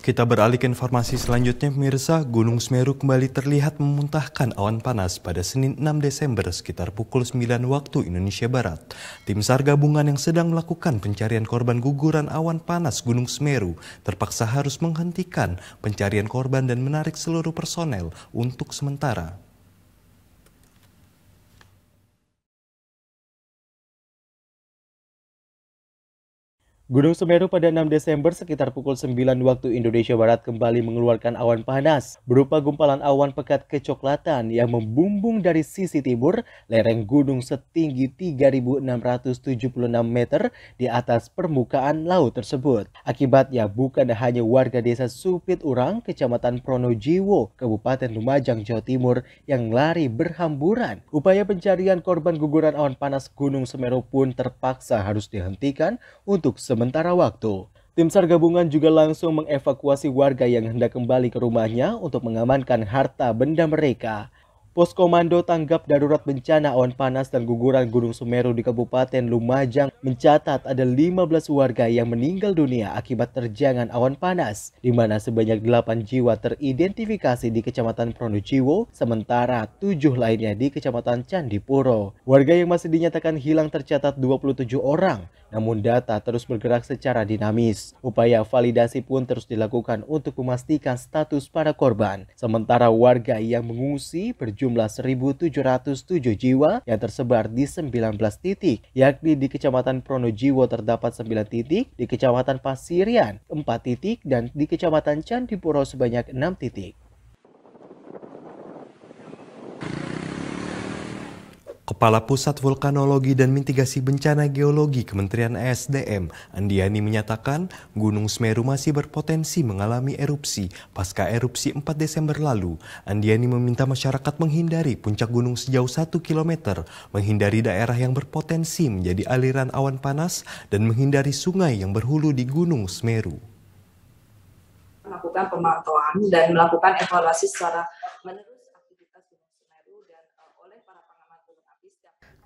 Kita beralih ke informasi selanjutnya, pemirsa. Gunung Semeru kembali terlihat memuntahkan awan panas pada Senin 6 Desember sekitar pukul 9 waktu Indonesia Barat. Tim SAR gabungan yang sedang melakukan pencarian korban guguran awan panas Gunung Semeru terpaksa harus menghentikan pencarian korban dan menarik seluruh personel untuk sementara. Gunung Semeru pada 6 Desember sekitar pukul 9 waktu Indonesia Barat kembali mengeluarkan awan panas berupa gumpalan awan pekat kecoklatan yang membumbung dari sisi timur lereng gunung setinggi 3.676 meter di atas permukaan laut tersebut. Akibatnya bukan hanya warga desa Supit Urang, kecamatan Pronojiwo, Kabupaten Lumajang, Jawa Timur yang lari berhamburan. Upaya pencarian korban guguran awan panas Gunung Semeru pun terpaksa harus dihentikan untuk sementara sementara waktu. Tim SAR gabungan juga langsung mengevakuasi warga yang hendak kembali ke rumahnya untuk mengamankan harta benda mereka. Pos Komando Tanggap Darurat Bencana Awan Panas dan Guguran Gunung Semeru di Kabupaten Lumajang mencatat ada 15 warga yang meninggal dunia akibat terjangan awan panas, di mana sebanyak 8 jiwa teridentifikasi di Kecamatan Pronojiwo, sementara 7 lainnya di Kecamatan Candipuro. Warga yang masih dinyatakan hilang tercatat 27 orang, namun data terus bergerak secara dinamis. Upaya validasi pun terus dilakukan untuk memastikan status para korban. Sementara warga yang mengungsi berjumlah 1.707 jiwa yang tersebar di 19 titik, yakni di Kecamatan Pronojiwo terdapat 9 titik, di Kecamatan Pasirian 4 titik, dan di Kecamatan Candipuro sebanyak 6 titik. Kepala Pusat Vulkanologi dan Mitigasi Bencana Geologi Kementerian ESDM, Andiani menyatakan Gunung Semeru masih berpotensi mengalami erupsi pasca erupsi 4 Desember lalu. Andiani meminta masyarakat menghindari puncak gunung sejauh 1 km, menghindari daerah yang berpotensi menjadi aliran awan panas, dan menghindari sungai yang berhulu di Gunung Semeru. Melakukan pemantauan dan melakukan evaluasi secara menerus.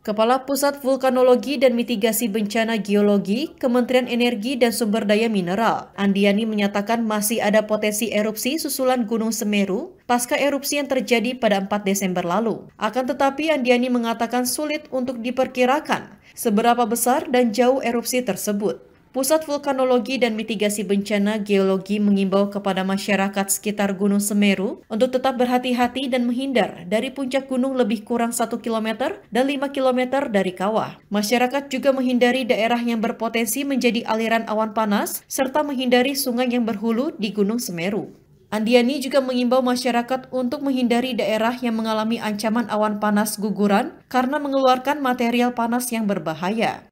Kepala Pusat Vulkanologi dan Mitigasi Bencana Geologi, Kementerian Energi dan Sumber Daya Mineral, Andiani menyatakan masih ada potensi erupsi susulan Gunung Semeru pasca erupsi yang terjadi pada 4 Desember lalu. Akan tetapi, Andiani mengatakan sulit untuk diperkirakan seberapa besar dan jauh erupsi tersebut. Pusat Vulkanologi dan Mitigasi Bencana Geologi mengimbau kepada masyarakat sekitar Gunung Semeru untuk tetap berhati-hati dan menghindar dari puncak gunung lebih kurang 1 km dan 5 km dari kawah. Masyarakat juga menghindari daerah yang berpotensi menjadi aliran awan panas serta menghindari sungai yang berhulu di Gunung Semeru. Andiani juga mengimbau masyarakat untuk menghindari daerah yang mengalami ancaman awan panas guguran karena mengeluarkan material panas yang berbahaya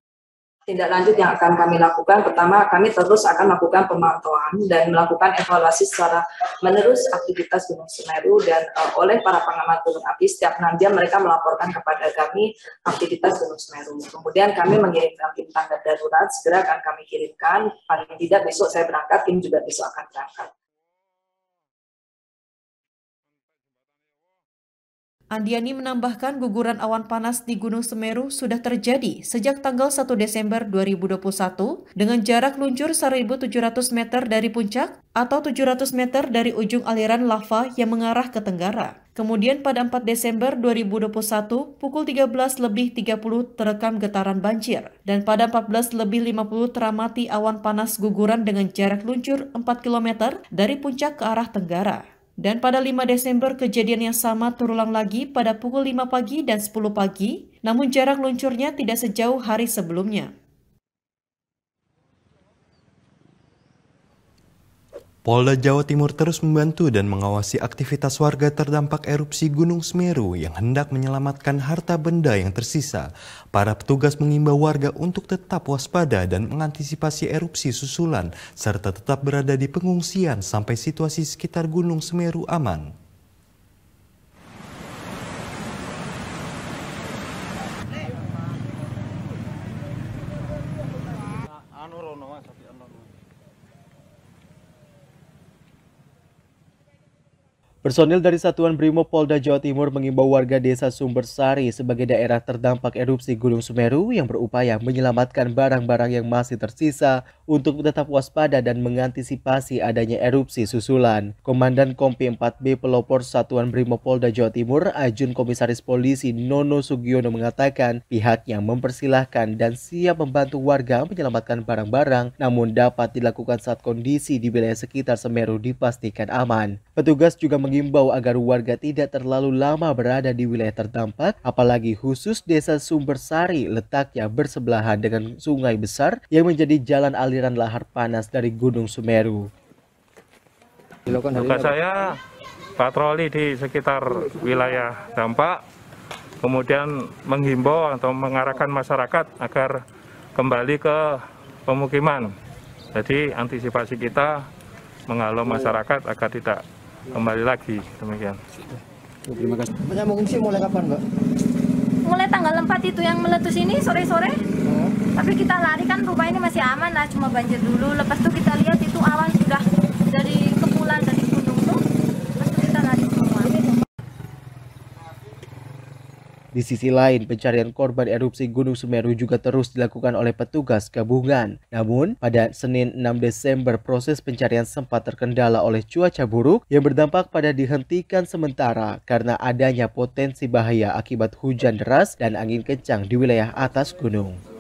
tindak lanjut yang akan kami lakukan pertama kami terus akan melakukan pemantauan dan melakukan evaluasi secara menerus aktivitas Gunung Semeru dan uh, oleh para pengamat gunung api setiap enam jam mereka melaporkan kepada kami aktivitas Gunung Semeru kemudian kami mengirimkan tim tanggap darurat segera akan kami kirimkan paling tidak besok saya berangkat tim juga besok akan berangkat Andiani menambahkan guguran awan panas di Gunung Semeru sudah terjadi sejak tanggal 1 Desember 2021 dengan jarak luncur 1.700 meter dari puncak atau 700 meter dari ujung aliran lava yang mengarah ke tenggara. Kemudian pada 4 Desember 2021 pukul 13 lebih 30 terekam getaran banjir dan pada 14 lebih 50 teramati awan panas guguran dengan jarak luncur 4 km dari puncak ke arah tenggara. Dan pada 5 Desember kejadian yang sama terulang lagi pada pukul 5 pagi dan 10 pagi, namun jarak luncurnya tidak sejauh hari sebelumnya. Polda Jawa Timur terus membantu dan mengawasi aktivitas warga terdampak erupsi Gunung Semeru yang hendak menyelamatkan harta benda yang tersisa. Para petugas mengimbau warga untuk tetap waspada dan mengantisipasi erupsi susulan, serta tetap berada di pengungsian sampai situasi sekitar Gunung Semeru aman. Personil dari Satuan Brimo Polda Jawa Timur mengimbau warga desa Sumber Sari sebagai daerah terdampak erupsi Gunung Semeru yang berupaya menyelamatkan barang-barang yang masih tersisa untuk tetap waspada dan mengantisipasi adanya erupsi susulan. Komandan Kompi 4B Pelopor Satuan Brimo Polda Jawa Timur, Ajun Komisaris Polisi Nono Sugiono mengatakan pihaknya mempersilahkan dan siap membantu warga menyelamatkan barang-barang namun dapat dilakukan saat kondisi di wilayah sekitar Semeru dipastikan aman. Petugas juga meng mengimbau agar warga tidak terlalu lama berada di wilayah terdampak, apalagi khusus desa Sumber Sari, letaknya bersebelahan dengan sungai besar yang menjadi jalan aliran lahar panas dari Gunung Semeru. Tugas saya patroli di sekitar wilayah dampak, kemudian menghimbau atau mengarahkan masyarakat agar kembali ke pemukiman. Jadi antisipasi kita menghalau masyarakat agar tidak kembali lagi demikian. Terima kasih. Banyak mengungsi mulai kapan, Mbak? Mulai tanggal 4 itu yang meletus ini sore-sore. Hmm. Tapi kita lari kan rumah ini masih aman lah, cuma banjir dulu. Lepas itu kita lihat itu awan sudah dari kepulan dari Di sisi lain, pencarian korban erupsi Gunung Semeru juga terus dilakukan oleh petugas gabungan. Namun, pada Senin 6 Desember, proses pencarian sempat terkendala oleh cuaca buruk yang berdampak pada dihentikan sementara karena adanya potensi bahaya akibat hujan deras dan angin kencang di wilayah atas gunung.